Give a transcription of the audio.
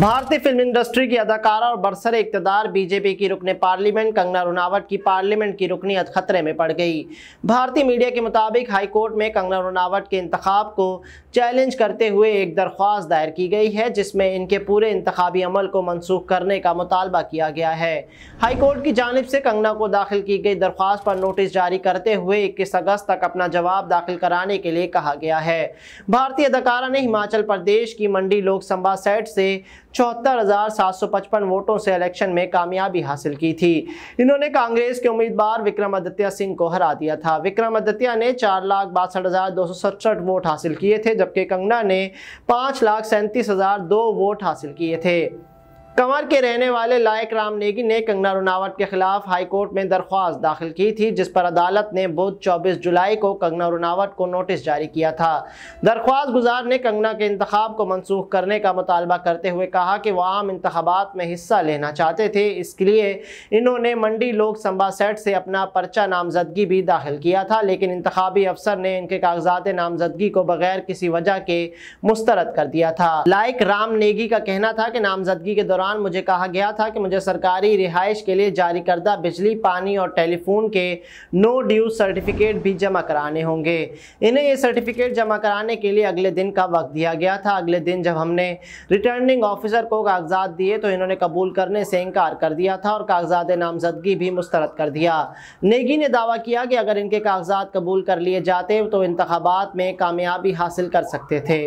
भारतीय film industry की अदाकारा और बरसर इकतदार बीजेपी की रुकने पार्लियामेंट कंगना रुनावट की पार्लियामेंट की रुकनीत खतरे में पड़ गई भारतीय मीडिया के मुताबिक हाईकोर्ट में कंगना रुनावट के इंतखाब को चैलेंज करते हुए एक दरख्वास्त दायर की गई है जिसमें इनके पूरे इंतबी अमल को मनसूख करने का मुतालबा किया गया है हाईकोर्ट की जानब से कंगना को दाखिल की गई दरख्वास्त पर नोटिस जारी करते हुए इक्कीस अगस्त तक अपना जवाब दाखिल कराने के लिए कहा गया है भारतीय अदाकारा ने हिमाचल प्रदेश की मंडी लोकसभा सेट से चौहत्तर वोटों से इलेक्शन में कामयाबी हासिल की थी इन्होंने कांग्रेस के उम्मीदवार विक्रमादित्य सिंह को हरा दिया था विक्रमादित्य ने चार लाख बासठ हजार दो सौ सड़सठ वोट हासिल किए थे जबकि कंगना ने पाँच लाख सैंतीस हजार दो वोट हासिल किए थे कंवर के रहने वाले लायक राम नेगी ने कंगना रुनावट के खिलाफ हाईकोर्ट में दरख्वास्त दाखिल की थी जिस पर अदालत ने बुध 24 जुलाई को कंगना रुनावट को नोटिस जारी किया था दरख्वास्त गुजार ने कंगना के इंतखब को मनसूख करने का मुतालबा करते हुए कहा कि वह आम इंतबात में हिस्सा लेना चाहते थे इसके लिए इन्होंने मंडी लोक संभा सेट से अपना पर्चा नामजदगी भी दाखिल किया था लेकिन इंतबी अफसर ने इनके कागजात नामजदगी को बगैर किसी वजह के मुस्तरद कर दिया था लायक राम नेगी का कहना था कि नामजदगी के दौरान दौरान मुझे कहा गया था कि मुझे सरकारी रिहाइश के लिए जारी करदा बिजली पानी और टेलीफोन के नो ड्यू सर्टिफिकेट भी जमा कराने होंगे इन्हें ये सर्टिफिकेट जमा कराने के लिए अगले दिन का वक्त दिया गया था अगले दिन जब हमने रिटर्निंग ऑफिसर को कागजात दिए तो इन्होंने कबूल करने से इनकार कर दिया था और कागजात नामजदगी भी मुस्तरद कर दिया नेगी ने दावा किया कि अगर इनके कागजात कबूल कर लिए जाते तो इंतबात में कामयाबी हासिल कर सकते थे